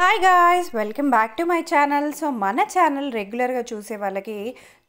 hi guys welcome back to my channel so మన channel రెగ్యులర్గా చూసే వాళ్ళకి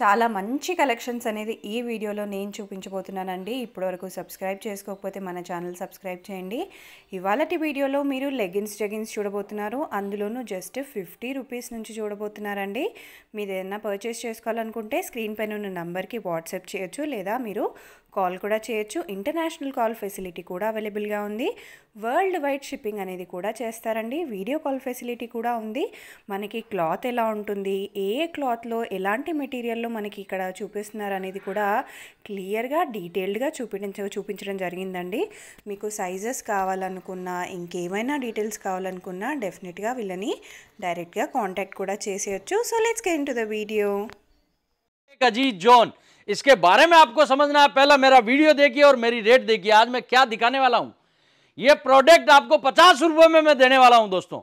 చాలా మంచి కలెక్షన్స్ అనేది ఈ వీడియోలో నేను చూపించబోతున్నానండి ఇప్పటివరకు సబ్స్క్రైబ్ చేసుకోకపోతే మన ఛానల్ సబ్స్క్రైబ్ చేయండి ఇవాళటి వీడియోలో మీరు లెగిన్స్ జెగిన్స్ చూడబోతున్నారు అందులోనూ జస్ట్ ఫిఫ్టీ రూపీస్ నుంచి చూడబోతున్నారండి మీరు ఏదైనా పర్చేస్ చేసుకోవాలనుకుంటే స్క్రీన్ పైన ఉన్న నెంబర్కి వాట్సాప్ చేయొచ్చు లేదా మీరు కాల్ కూడా చేయొచ్చు ఇంటర్నేషనల్ కాల్ ఫెసిలిటీ కూడా అవైలబుల్గా ఉంది వరల్డ్ వైడ్ షిప్పింగ్ అనేది కూడా చేస్తారండి వీడియో కాల్ ఫెసిలిటీ కూడా ఉంది మనకి క్లాత్ ఎలా ఉంటుంది ఏ క్లాత్లో ఎలాంటి మెటీరియల్లో మనకి ఇక్కడ చూపిస్తున్నారు అనేది కూడా క్లియర్గా డీటెయిల్డ్గా చూపించ చూపించడం జరిగిందండి మీకు సైజెస్ కావాలనుకున్నా ఇంకేమైనా డీటెయిల్స్ కావాలనుకున్నా డెఫినెట్గా వీళ్ళని డైరెక్ట్గా కాంటాక్ట్ కూడా చేసేయచ్చు so let's get into the video గజీ జోన్ इसके बारे में आपको समझना है पहला मेरा वीडियो देखिए और मेरी रेट देखिए आज मैं क्या दिखाने वाला हूं ये प्रोडक्ट आपको पचास रुपए में मैं देने वाला हूं दोस्तों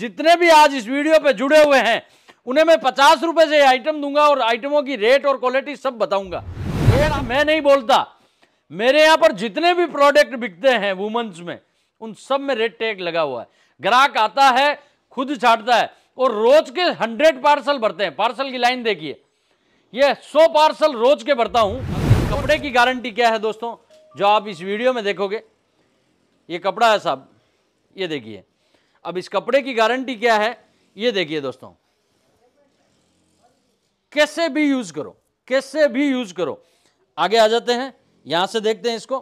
जितने भी आज इस वीडियो पे जुड़े हुए हैं उन्हें मैं पचास रुपए से आइटम दूंगा और आइटमों की रेट और क्वालिटी सब बताऊंगा मैं नहीं बोलता मेरे यहां पर जितने भी प्रोडक्ट बिकते हैं वुमेंस में उन सब में रेट टैग लगा हुआ है ग्राहक आता है खुद छाटता है और रोज के हंड्रेड पार्सल भरते हैं पार्सल की लाइन देखिए ये सौ पार्सल रोज के भरता हूँ कपड़े की गारंटी क्या है दोस्तों जो आप इस वीडियो में देखोगे ये कपड़ा है साहब ये देखिए अब इस कपड़े की गारंटी क्या है ये देखिए दोस्तों कैसे भी यूज करो कैसे भी यूज करो आगे आ जाते हैं यहां से देखते हैं इसको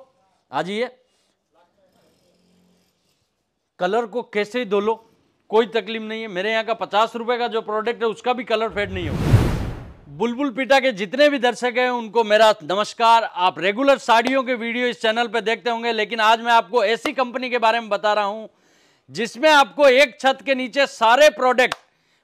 आ जाइए कलर को कैसे ही धो लो कोई तकलीफ नहीं है मेरे यहाँ का पचास रुपए का जो प्रोडक्ट है उसका भी कलर फेड नहीं होगा बुलबुल पीटा के जितने भी दर्शक हैं उनको मेरा नमस्कार आप रेगुलर साड़ियों के वीडियो इस चैनल पर देखते होंगे लेकिन आज मैं आपको ऐसी कंपनी के बारे में बता रहा हूं जिसमें आपको एक छत के नीचे सारे प्रोडक्ट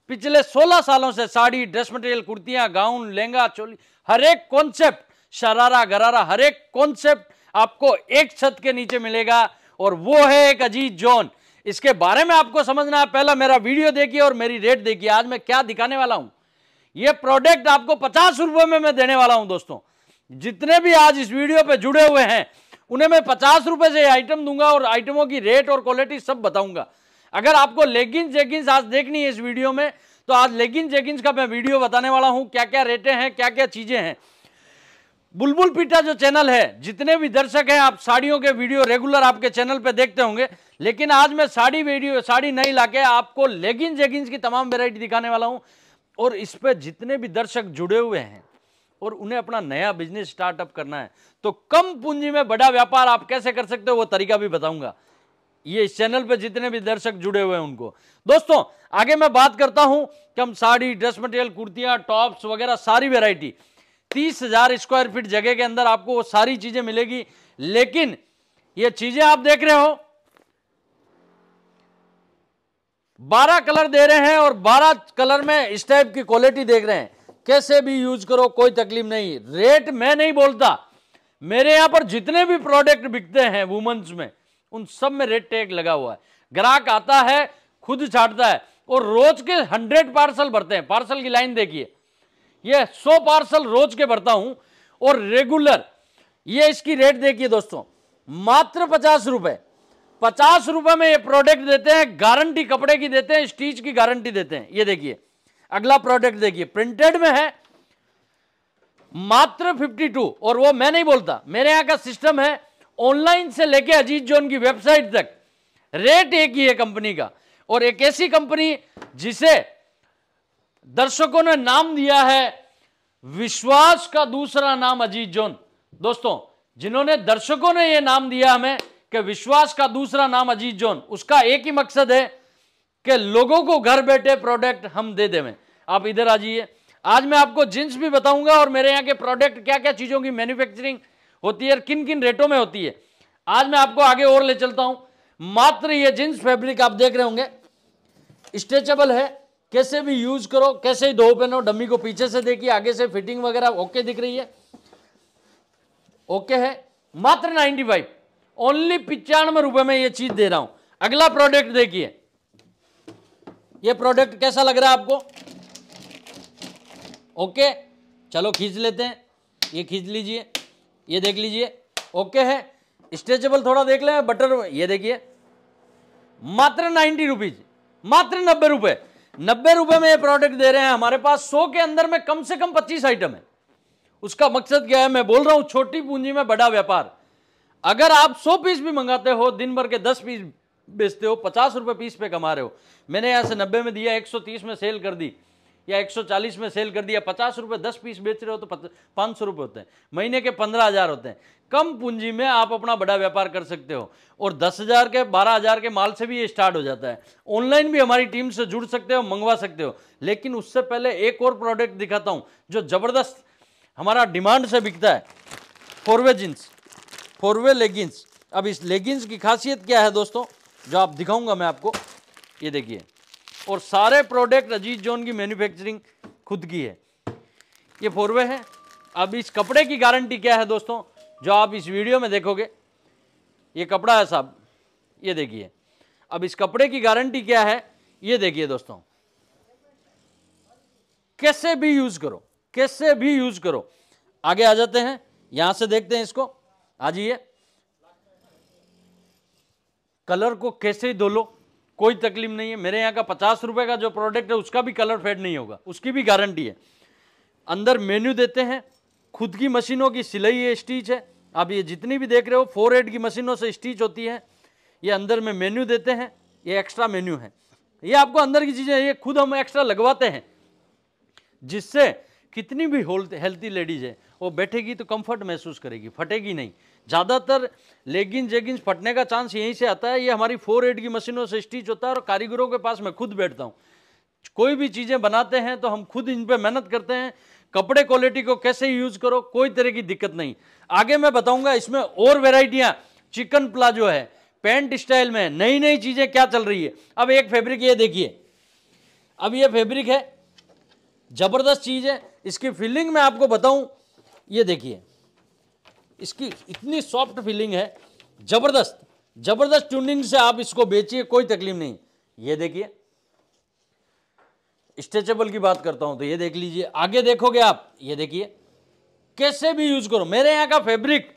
पिछले 16 सालों से साड़ी ड्रेस मटेरियल कुर्तियां गाउन लहंगा चोली हर एक कॉन्सेप्ट शरारा गरारा हर एक कॉन्सेप्ट आपको एक छत के नीचे मिलेगा और वो है एक अजीत जोन इसके बारे में आपको समझना है पहला मेरा वीडियो देखिए और मेरी रेट देखिए आज मैं क्या दिखाने वाला हूं ये प्रोडक्ट आपको पचास रुपए में मैं देने वाला हूं दोस्तों जितने भी आज इस वीडियो पे जुड़े हुए हैं उन्हें मैं पचास रुपए से आइटम दूंगा और आइटमों की रेट और क्वालिटी सब बताऊंगा अगर आपको लेगिंग जेगिंस आज देखनी है इस वीडियो में तो आज लेगिन जेगिंस का मैं वीडियो बताने वाला हूं क्या क्या रेटे हैं क्या क्या चीज़ें हैं बुलबुल पीटा जो चैनल है जितने भी दर्शक हैं आप साड़ियों के वीडियो रेगुलर आपके चैनल पे देखते होंगे लेकिन आज मैं साड़ी वीडियो साड़ी नहीं लाके आपको लेगिन जेगिंस की तमाम वेराइटी दिखाने वाला हूं और इस पर जितने भी दर्शक जुड़े हुए हैं और उन्हें अपना नया बिजनेस स्टार्टअप करना है तो कम पूंजी में बड़ा व्यापार आप कैसे कर सकते हो वो तरीका भी बताऊंगा ये इस चैनल पे जितने भी दर्शक जुड़े हुए हैं उनको दोस्तों आगे मैं बात करता हूं कि हम साड़ी ड्रेस मटेरियल कुर्तियां टॉप्स वगैरह सारी वेराइटी तीस हजार स्क्वायर फीट जगह के अंदर आपको वो सारी चीजें मिलेगी लेकिन ये चीजें आप देख रहे हो बारह कलर दे रहे हैं और बारह कलर में इस टाइप की क्वालिटी देख रहे हैं कैसे भी यूज करो कोई तकलीफ नहीं रेट मैं नहीं बोलता मेरे यहां पर जितने भी प्रोडक्ट बिकते हैं वुमेंस में उन सब में रेट टैग लगा हुआ है ग्राहक आता है खुद छाटता है और रोज के हंड्रेड पार्सल भरते हैं पार्सल की लाइन देखिए ये सौ पार्सल रोज के भरता हूं और रेगुलर ये इसकी रेट देखिए दोस्तों मात्र पचास रुपए पचास रुपए में ये प्रोडक्ट देते हैं गारंटी कपड़े की देते हैं स्टीच की गारंटी देते हैं ये देखिए अगला प्रोडक्ट देखिए प्रिंटेड में है मात्र 52 और वो मैं नहीं बोलता मेरे यहां का सिस्टम है ऑनलाइन से लेके अजीत जोन की वेबसाइट तक रेट एक ही है कंपनी का और एक ऐसी कंपनी जिसे दर्शकों ने नाम दिया है विश्वास का दूसरा नाम अजीत जोन दोस्तों जिन्होंने दर्शकों ने यह नाम दिया हमें कि विश्वास का दूसरा नाम अजीत जोन उसका एक ही मकसद है कि लोगों को घर बैठे प्रोडक्ट हम दे देवें आप इधर आ जाइए आज मैं आपको जींस भी बताऊंगा और मेरे यहाँ के प्रोडक्ट क्या क्या चीज़ों की मैन्युफैक्चरिंग होती है और किन किन रेटों में होती है आज मैं आपको आगे और ले चलता हूँ मात्र ये जींस फैब्रिक आप देख रहे होंगे स्ट्रेचेबल है कैसे भी यूज करो कैसे ही दो पहनो डमी को पीछे से देखिए आगे से फिटिंग वगैरह ओके दिख रही है ओके है मात्र फाइव ओनली पिचानवे रुपए में ये चीज दे रहा हूं अगला प्रोडक्ट देखिए ये प्रोडक्ट कैसा लग रहा है आपको ओके चलो खींच लेते हैं ये खींच लीजिए ये देख लीजिए ओके है स्ट्रेचेबल थोड़ा देख लें बटर ये देखिए मात्र नाइन्टी रुपीज मात्र नब्बे रुपए नब्बे रुपए में ये प्रोडक्ट दे रहे हैं हमारे पास सौ के अंदर में कम से कम पच्चीस आइटम है उसका मकसद क्या है मैं बोल रहा हूं छोटी पूंजी में बड़ा व्यापार अगर आप सौ पीस भी मंगाते हो दिन भर के दस पीस बेचते हो पचास रुपये पीस पे कमा रहे हो मैंने यहाँ से नब्बे में दिया एक सौ तीस में सेल कर दी या 140 में सेल कर दिया पचास रुपये दस पीस बेच रहे हो तो पाँच सौ रुपये होते हैं महीने के पंद्रह हज़ार होते हैं कम पूंजी में आप अपना बड़ा व्यापार कर सकते हो और दस हज़ार के बारह हज़ार के माल से भी ये स्टार्ट हो जाता है ऑनलाइन भी हमारी टीम से जुड़ सकते हो मंगवा सकते हो लेकिन उससे पहले एक और प्रोडक्ट दिखाता हूँ जो ज़बरदस्त हमारा डिमांड से बिकता है फोरवे जींस फोरवे लेगिंग्स अब इस लेगिंग्स की खासियत क्या है दोस्तों जो आप दिखाऊंगा मैं आपको ये देखिए और सारे प्रोडक्ट अजीत जोन की मैन्युफैक्चरिंग खुद की है ये फोरवे है अब इस कपड़े की गारंटी क्या है दोस्तों जो आप इस वीडियो में देखोगे ये कपड़ा है साहब ये देखिए अब इस कपड़े की गारंटी क्या है ये देखिए दोस्तों कैसे भी यूज़ करो कैसे भी यूज़ करो आगे आ जाते हैं यहां से देखते हैं इसको आ जाइए कलर को कैसे ही धो लो कोई तकलीफ नहीं है मेरे यहाँ का पचास रुपए का जो प्रोडक्ट है उसका भी कलर फेड नहीं होगा उसकी भी गारंटी है अंदर मेन्यू देते हैं खुद की मशीनों की सिलाई है स्टिच है आप ये जितनी भी देख रहे हो फोर एड की मशीनों से स्टिच होती है ये अंदर में मेन्यू देते हैं ये एक्स्ट्रा मेन्यू है ये आपको अंदर की चीज़ें ये खुद हम एक्स्ट्रा लगवाते हैं जिससे कितनी भी हेल्थी लेडीज़ है वो बैठेगी तो कंफर्ट महसूस करेगी फटेगी नहीं ज़्यादातर लेगिंग जेगिंग फटने का चांस यहीं से आता है ये हमारी फोर एड की मशीनों से स्टिच होता है और कारीगरों के पास मैं खुद बैठता हूँ कोई भी चीज़ें बनाते हैं तो हम खुद इन पर मेहनत करते हैं कपड़े क्वालिटी को कैसे यूज़ करो कोई तरह की दिक्कत नहीं आगे मैं बताऊँगा इसमें और वेराइटियाँ चिकन प्लाजो है पेंट स्टाइल में नई नई चीज़ें क्या चल रही है अब एक फैब्रिक ये देखिए अब ये फैब्रिक है ज़बरदस्त चीज़ है इसकी फीलिंग मैं आपको बताऊं ये देखिए इसकी इतनी सॉफ्ट फीलिंग है ज़बरदस्त ज़बरदस्त ट्यूनिंग से आप इसको बेचिए कोई तकलीफ नहीं ये देखिए स्ट्रेचेबल की बात करता हूं तो ये देख लीजिए आगे देखोगे आप ये देखिए कैसे भी यूज करो मेरे यहां का फैब्रिक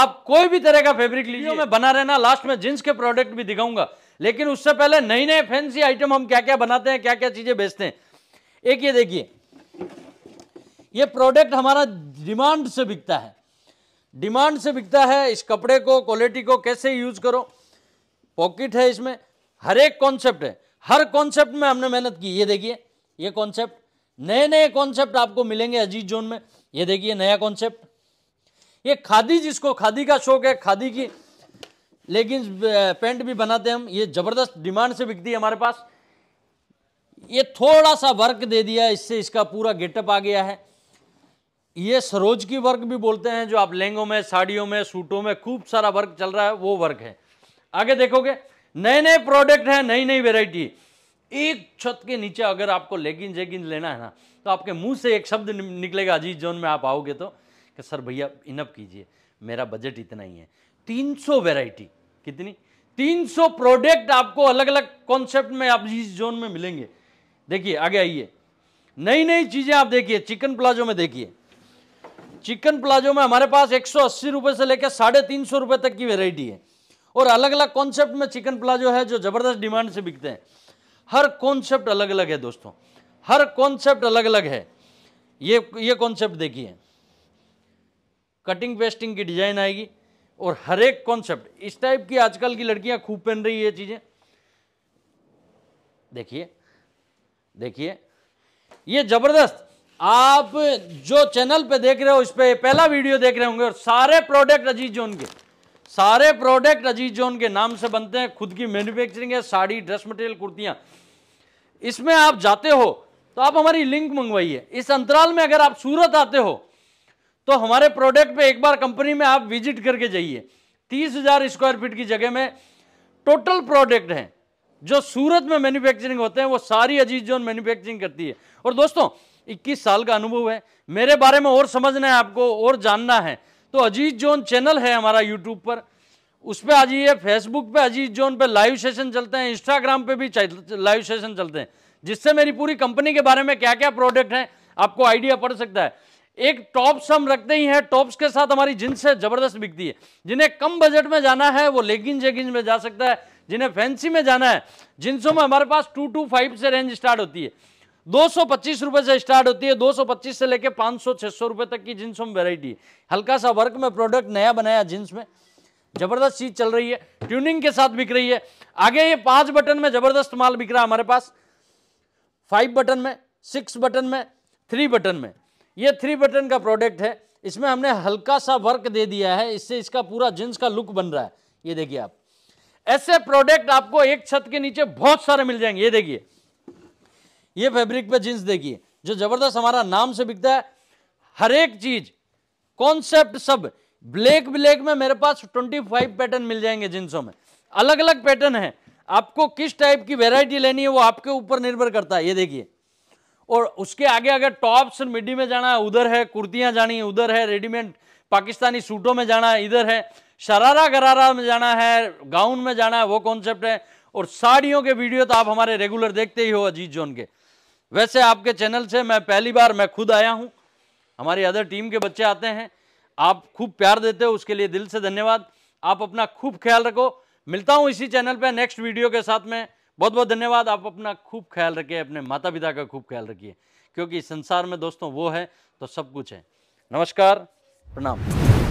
आप कोई भी तरह का फैब्रिक लीजिए मैं बना रहना लास्ट में जींस के प्रोडक्ट भी दिखाऊंगा लेकिन उससे पहले नई नए फैंसी आइटम हम क्या क्या बनाते हैं क्या क्या चीजें बेचते हैं एक ये देखिए ये प्रोडक्ट हमारा डिमांड से बिकता है डिमांड से बिकता है इस कपड़े को क्वालिटी को कैसे यूज करो पॉकेट है इसमें हर एक कॉन्सेप्ट है हर कॉन्सेप्ट में हमने मेहनत की ये देखिए ये कॉन्सेप्ट नए नए कॉन्सेप्ट आपको मिलेंगे अजीत जोन में ये देखिए नया कॉन्सेप्ट ये खादी जिसको खादी का शौक है खादी की लेकिन पेंट भी बनाते हैं हम ये ज़बरदस्त डिमांड से बिकती है हमारे पास ये थोड़ा सा वर्क दे दिया इससे इसका पूरा गेटअप आ गया है ये सरोज की वर्क भी बोलते हैं जो आप लहंगों में साड़ियों में सूटों में खूब सारा वर्क चल रहा है वो वर्क है आगे देखोगे नए नए प्रोडक्ट हैं नई नई वेराइटी एक छत के नीचे अगर आपको लेगिन जेगिन लेना है ना तो आपके मुंह से एक शब्द निकलेगा अजीत जोन में आप आओगे तो कि सर भैया इनअप कीजिए मेरा बजट इतना ही है 300 वैरायटी कितनी 300 प्रोडक्ट आपको अलग अलग कॉन्सेप्ट में आप जिस जोन में मिलेंगे देखिए आगे आइए नई नई चीज़ें आप देखिए चिकन प्लाजो में देखिए चिकन प्लाजो में हमारे पास एक सौ से लेकर साढ़े तीन तक की वेराइटी है और अलग अलग कॉन्सेप्ट में चिकन प्लाजो है जो ज़बरदस्त डिमांड से बिकते हैं हर कॉन्सेप्ट अलग अलग है दोस्तों हर कॉन्सेप्ट अलग अलग है ये ये कॉन्सेप्ट देखिए कटिंग पेस्टिंग की डिज़ाइन आएगी और हर एक कॉन्सेप्ट इस टाइप की आजकल की लड़कियां खूब पहन रही है चीज़ें देखिए देखिए ये ज़बरदस्त आप जो चैनल पे देख रहे हो इस पर पहला वीडियो देख रहे होंगे और सारे प्रोडक्ट अजीत जोन के सारे प्रोडक्ट अजीत जोन के नाम से बनते हैं खुद की मैन्युफैक्चरिंग है साड़ी ड्रेस मटेरियल कुर्तियां इसमें आप जाते हो तो आप हमारी लिंक मंगवाइए इस अंतराल में अगर आप सूरत आते हो तो हमारे प्रोडक्ट पे एक बार कंपनी में आप विजिट करके जाइए तीस हजार स्क्वायर फीट की जगह में टोटल प्रोडक्ट हैं जो सूरत में मैन्युफैक्चरिंग होते हैं वो सारी अजीत जोन मैन्युफैक्चरिंग करती है और दोस्तों इक्कीस साल का अनुभव है मेरे बारे में और समझना है आपको और जानना है तो अजीत जोन चैनल है हमारा यूट्यूब पर उस पर आ जाइए फेसबुक पे अजीत जोन पे लाइव सेशन चलते हैं इंस्टाग्राम पे भी लाइव सेशन चलते हैं जिससे मेरी पूरी कंपनी के बारे में क्या क्या प्रोडक्ट हैं आपको आइडिया पड़ सकता है एक टॉप्स हम रखते ही हैं टॉप्स के साथ हमारी जींस है जबरदस्त बिकती है जिन्हें कम बजट में जाना है वो लेगिंग जेगिंग में जा सकता है जिन्हें फैंसी में जाना है जिन्सों में हमारे पास टू टू फाइव से रेंज स्टार्ट होती है 225 रुपए से स्टार्ट होती है 225 से लेके 500 600 रुपए तक की जींस में वेराइटी हल्का सा वर्क में प्रोडक्ट नया बनाया जींस में जबरदस्त चीज चल रही है ट्यूनिंग के साथ बिक रही है आगे ये पांच बटन में जबरदस्त माल बिक रहा है हमारे पास फाइव बटन में सिक्स बटन में थ्री बटन में ये थ्री बटन का प्रोडक्ट है इसमें हमने हल्का सा वर्क दे दिया है इससे इसका पूरा जींस का लुक बन रहा है ये देखिए आप ऐसे प्रोडक्ट आपको एक छत के नीचे बहुत सारे मिल जाएंगे ये देखिए ये फैब्रिक पे जींस देखिए जो ज़बरदस्त हमारा नाम से बिकता है हर एक चीज़ कॉन्सेप्ट सब ब्लैक ब्लैक में मेरे पास 25 पैटर्न मिल जाएंगे जींसों में अलग अलग पैटर्न है आपको किस टाइप की वेराइटी लेनी है वो आपके ऊपर निर्भर करता है ये देखिए और उसके आगे अगर टॉप्स मिडी में जाना है उधर है कुर्तियां जानी है उधर है रेडीमेड पाकिस्तानी सूटों में जाना है इधर है शरारा गरारा में जाना है गाउन में जाना है वो कॉन्सेप्ट है और साड़ियों के वीडियो तो आप हमारे रेगुलर देखते ही हो अजीत जोन के वैसे आपके चैनल से मैं पहली बार मैं खुद आया हूँ हमारी अदर टीम के बच्चे आते हैं आप खूब प्यार देते हो उसके लिए दिल से धन्यवाद आप अपना खूब ख्याल रखो मिलता हूँ इसी चैनल पर नेक्स्ट वीडियो के साथ में बहुत बहुत धन्यवाद आप अपना खूब ख्याल रखिए अपने माता पिता का खूब ख्याल रखिए क्योंकि संसार में दोस्तों वो है तो सब कुछ है नमस्कार प्रणाम